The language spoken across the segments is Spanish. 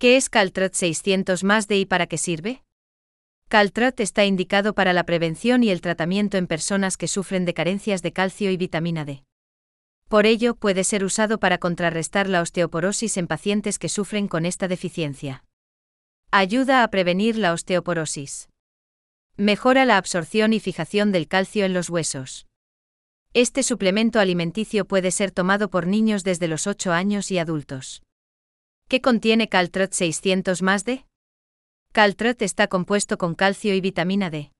¿Qué es Caltrat 600 más de y para qué sirve? Caltrat está indicado para la prevención y el tratamiento en personas que sufren de carencias de calcio y vitamina D. Por ello, puede ser usado para contrarrestar la osteoporosis en pacientes que sufren con esta deficiencia. Ayuda a prevenir la osteoporosis. Mejora la absorción y fijación del calcio en los huesos. Este suplemento alimenticio puede ser tomado por niños desde los 8 años y adultos. ¿Qué contiene Caltrot 600 más D? Caltrot está compuesto con calcio y vitamina D.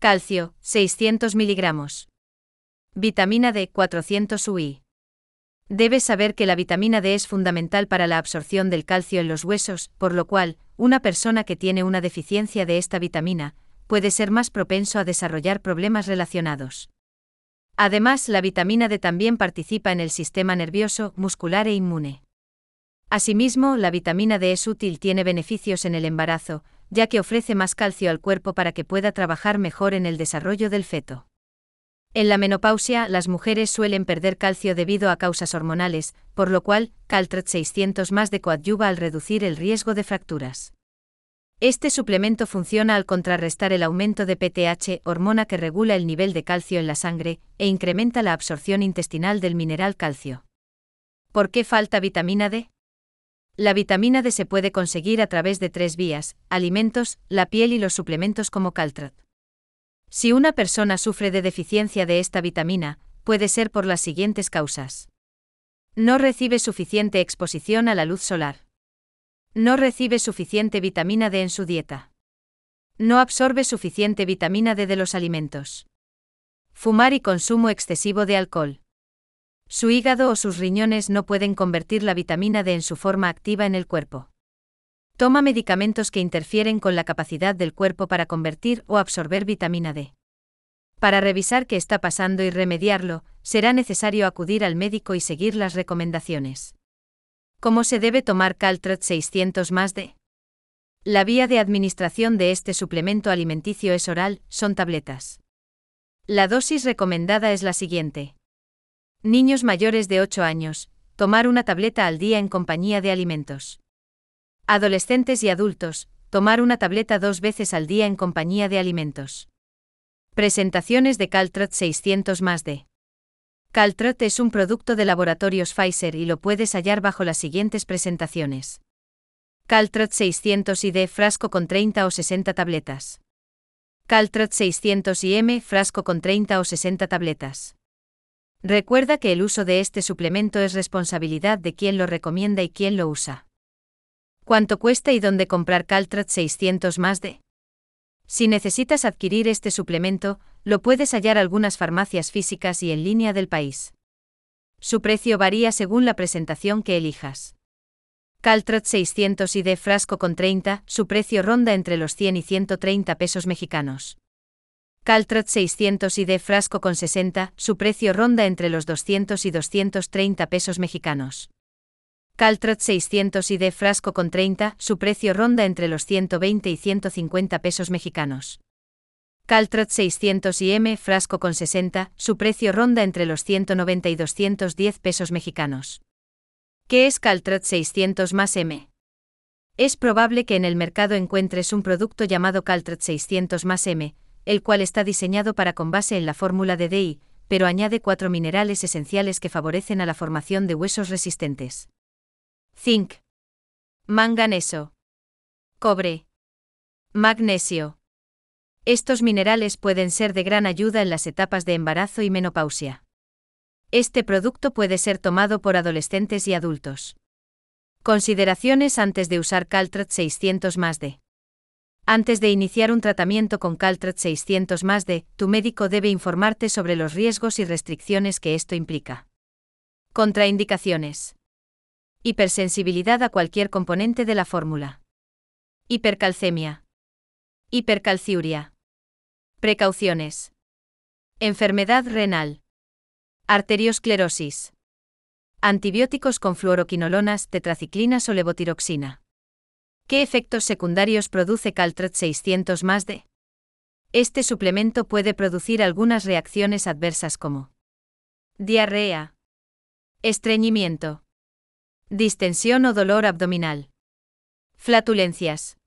Calcio, 600 miligramos. Vitamina D, 400 UI. Debes saber que la vitamina D es fundamental para la absorción del calcio en los huesos, por lo cual, una persona que tiene una deficiencia de esta vitamina, puede ser más propenso a desarrollar problemas relacionados. Además, la vitamina D también participa en el sistema nervioso, muscular e inmune. Asimismo, la vitamina D es útil, tiene beneficios en el embarazo, ya que ofrece más calcio al cuerpo para que pueda trabajar mejor en el desarrollo del feto. En la menopausia, las mujeres suelen perder calcio debido a causas hormonales, por lo cual, Caltret 600 más de coadyuva al reducir el riesgo de fracturas. Este suplemento funciona al contrarrestar el aumento de PTH, hormona que regula el nivel de calcio en la sangre, e incrementa la absorción intestinal del mineral calcio. ¿Por qué falta vitamina D? La vitamina D se puede conseguir a través de tres vías, alimentos, la piel y los suplementos como Caltrat. Si una persona sufre de deficiencia de esta vitamina, puede ser por las siguientes causas. No recibe suficiente exposición a la luz solar. No recibe suficiente vitamina D en su dieta. No absorbe suficiente vitamina D de los alimentos. Fumar y consumo excesivo de alcohol. Su hígado o sus riñones no pueden convertir la vitamina D en su forma activa en el cuerpo. Toma medicamentos que interfieren con la capacidad del cuerpo para convertir o absorber vitamina D. Para revisar qué está pasando y remediarlo, será necesario acudir al médico y seguir las recomendaciones. ¿Cómo se debe tomar Caltrot 600 más D? La vía de administración de este suplemento alimenticio es oral, son tabletas. La dosis recomendada es la siguiente. Niños mayores de 8 años, tomar una tableta al día en compañía de alimentos. Adolescentes y adultos, tomar una tableta dos veces al día en compañía de alimentos. Presentaciones de Caltrot 600 más de. Caltrot es un producto de laboratorios Pfizer y lo puedes hallar bajo las siguientes presentaciones. Caltrot 600 y D, frasco con 30 o 60 tabletas. Caltrot 600 M, frasco con 30 o 60 tabletas. Recuerda que el uso de este suplemento es responsabilidad de quien lo recomienda y quien lo usa. ¿Cuánto cuesta y dónde comprar Caltrat 600 más de? Si necesitas adquirir este suplemento, lo puedes hallar algunas farmacias físicas y en línea del país. Su precio varía según la presentación que elijas. Caltrat 600 y de frasco con 30, su precio ronda entre los 100 y 130 pesos mexicanos. Caltrat 600 y D frasco con 60, su precio ronda entre los 200 y 230 pesos mexicanos. Caltrat 600 y D frasco con 30, su precio ronda entre los 120 y 150 pesos mexicanos. Caltrat 600 y M frasco con 60, su precio ronda entre los 190 y 210 pesos mexicanos. ¿Qué es Caltrat 600 más M? Es probable que en el mercado encuentres un producto llamado Caltrat 600 más M, el cual está diseñado para con base en la fórmula de DI, pero añade cuatro minerales esenciales que favorecen a la formación de huesos resistentes. Zinc. Manganeso. Cobre. Magnesio. Estos minerales pueden ser de gran ayuda en las etapas de embarazo y menopausia. Este producto puede ser tomado por adolescentes y adultos. Consideraciones antes de usar Caltrat 600 más de. Antes de iniciar un tratamiento con Caltrat 600 más de, tu médico debe informarte sobre los riesgos y restricciones que esto implica. Contraindicaciones. Hipersensibilidad a cualquier componente de la fórmula. Hipercalcemia. Hipercalciuria. Precauciones. Enfermedad renal. Arteriosclerosis. Antibióticos con fluoroquinolonas, tetraciclinas o levotiroxina. ¿Qué efectos secundarios produce Caltrat 600 más de? Este suplemento puede producir algunas reacciones adversas como diarrea, estreñimiento, distensión o dolor abdominal, flatulencias,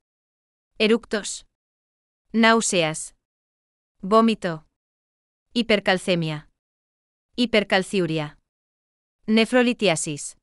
eructos, náuseas, vómito, hipercalcemia, hipercalciuria, nefrolitiasis.